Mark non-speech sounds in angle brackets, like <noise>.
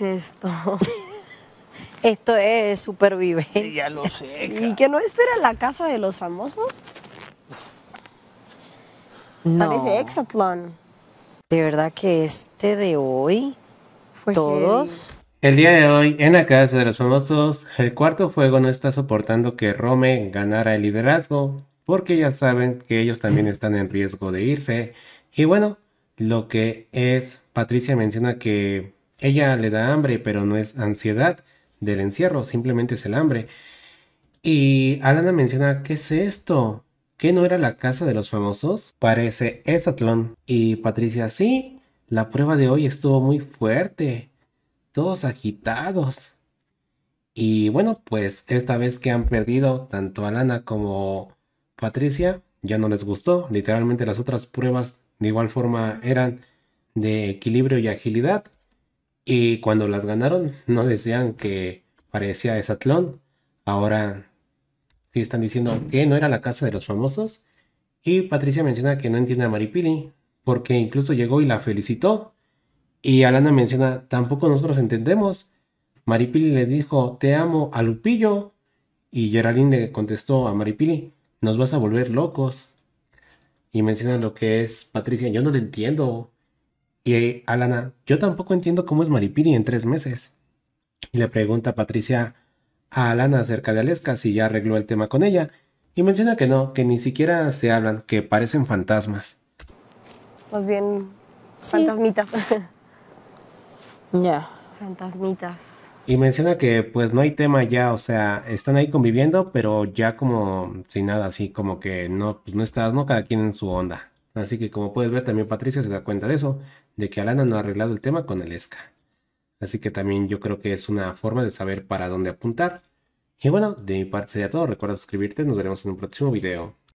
esto? <laughs> esto es supervivencia. ya lo sé. ¿Y que no esto era la casa de los famosos? No. Exatlón. De verdad que este de hoy, Fue todos... El día de hoy, en la casa de los famosos, el cuarto fuego no está soportando que Rome ganara el liderazgo, porque ya saben que ellos también están en riesgo de irse. Y bueno, lo que es, Patricia menciona que ella le da hambre, pero no es ansiedad del encierro, simplemente es el hambre. Y Alana menciona, ¿qué es esto? ¿Qué no era la casa de los famosos? Parece Esatlón. Y Patricia, sí, la prueba de hoy estuvo muy fuerte. Todos agitados. Y bueno, pues esta vez que han perdido tanto Alana como Patricia, ya no les gustó. Literalmente las otras pruebas de igual forma eran de equilibrio y agilidad. Y cuando las ganaron, no decían que parecía Esatlón. Ahora sí están diciendo que no era la casa de los famosos. Y Patricia menciona que no entiende a Maripili, porque incluso llegó y la felicitó. Y Alana menciona, tampoco nosotros entendemos. Maripili le dijo, te amo a Lupillo. Y Geraldine le contestó a Maripili, nos vas a volver locos. Y menciona lo que es Patricia, yo no le entiendo. Y eh, Alana, yo tampoco entiendo cómo es Maripiri en tres meses. Y le pregunta Patricia a Alana acerca de Aleska si ya arregló el tema con ella, y menciona que no, que ni siquiera se hablan, que parecen fantasmas. Más bien, fantasmitas. Ya. <laughs> Fantasmitas. Y menciona que pues no hay tema ya, o sea, están ahí conviviendo, pero ya como sin nada, así como que no, pues no estás, ¿no? Cada quien en su onda. Así que como puedes ver también Patricia se da cuenta de eso, de que Alana no ha arreglado el tema con el esca. Así que también yo creo que es una forma de saber para dónde apuntar. Y bueno, de mi parte sería todo. Recuerda suscribirte. Nos veremos en un próximo video.